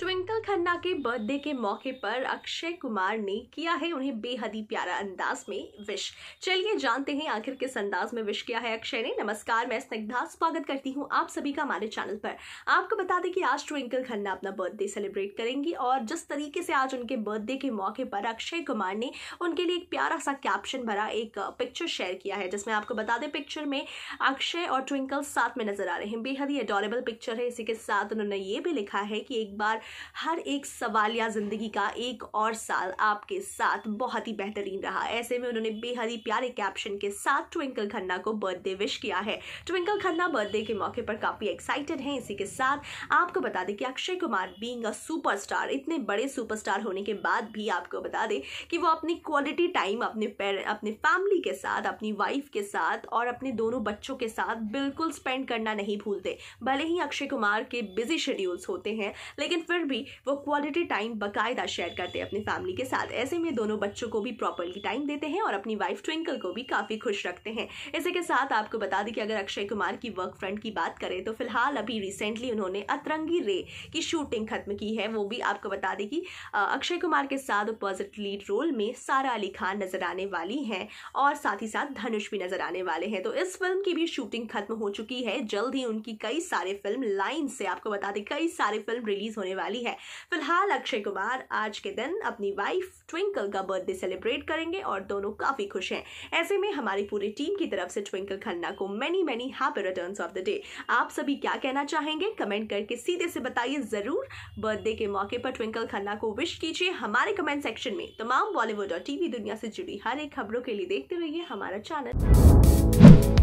twinkle Khanna के birthday के मौके पर अक्षय कुमार ने किया है उन्हें बेहद ही प्यारा अंदाज में विश चलिए जानते हैं आखिर किस अंदाज में विश किया है अक्षय ने नमस्कार मैं स्निग्धा स्वागत करती हूँ आप सभी का हमारे चैनल पर आपको बता दें कि आज ट्विंकल खन्ना अपना बर्थडे सेलिब्रेट करेंगी और जिस तरीके से आज उनके बर्थडे के मौके पर अक्षय कुमार ने उनके लिए एक प्यारा सा कैप्शन भरा एक पिक्चर शेयर किया है जिसमें आपको बता दें पिक्चर में अक्षय और ट्विंकल साथ में नजर आ रहे हैं बेहद ही अडोरेबल पिक्चर है इसी के साथ उन्होंने ये भी लिखा है कि एक बार हर एक सवाल या ज़िंदगी का एक और साल आपके साथ बहुत ही बेहतरीन रहा ऐसे में उन्होंने बेहद ही प्यारे कैप्शन के साथ ट्विंकल खन्ना को बर्थडे विश किया है ट्विंकल खन्ना बर्थडे के मौके पर काफ़ी एक्साइटेड हैं इसी के साथ आपको बता दें कि Akshay Kumar being a super इतने बड़े सुपर होने के बाद भी आपको बता दें कि वो अपनी क्वालिटी टाइम अपने अपने फैमिली के साथ अपनी वाइफ के साथ और अपने दोनों बच्चों के साथ बिल्कुल स्पेंड करना नहीं भूलते भले ही अक्षय कुमार के बिजी शेड्यूल्स होते हैं लेकिन फिर फिर भी वो क्वालिटी टाइम बाकायदा शेयर करते हैं अपनी फैमिली के साथ ऐसे में दोनों बच्चों को भी प्रॉपरली टाइम देते हैं और अपनी वाइफ ट्विंकल को भी काफ़ी खुश रखते हैं इसी के साथ आपको बता दें कि अगर अक्षय कुमार की वर्क फ्रंट की बात करें तो फिलहाल अभी रिसेंटली उन्होंने अतरंगी रे की शूटिंग खत्म की है वो भी आपको बता दें कि अक्षय कुमार के साथ अपोजिट लीड रोल में सारा अली खान नजर आने वाली हैं और साथ ही साथ धनुष भी नजर आने वाले हैं तो इस फिल्म की भी शूटिंग खत्म हो चुकी है जल्द ही उनकी कई सारे फिल्म लाइन से आपको बता दें कई सारे फिल्म रिलीज होने वाली वाली है फिलहाल अक्षय कुमार आज के दिन अपनी वाइफ ट्विंकल का बर्थडे सेलिब्रेट करेंगे और दोनों काफी खुश हैं ऐसे में हमारी पूरी टीम की तरफ से ट्विंकल खन्ना को many many happy return of the day आप सभी क्या कहना चाहेंगे कमेंट करके सीधे से बताइए जरूर बर्थडे के मौके पर ट्विंकल खन्ना को विश कीजिए हमारे कमेंट सेक्शन में तमाम बॉलीवुड और टीवी दुनिया से जुड़ी हर एक खबरों के लिए देखते रहिए हमारा चैनल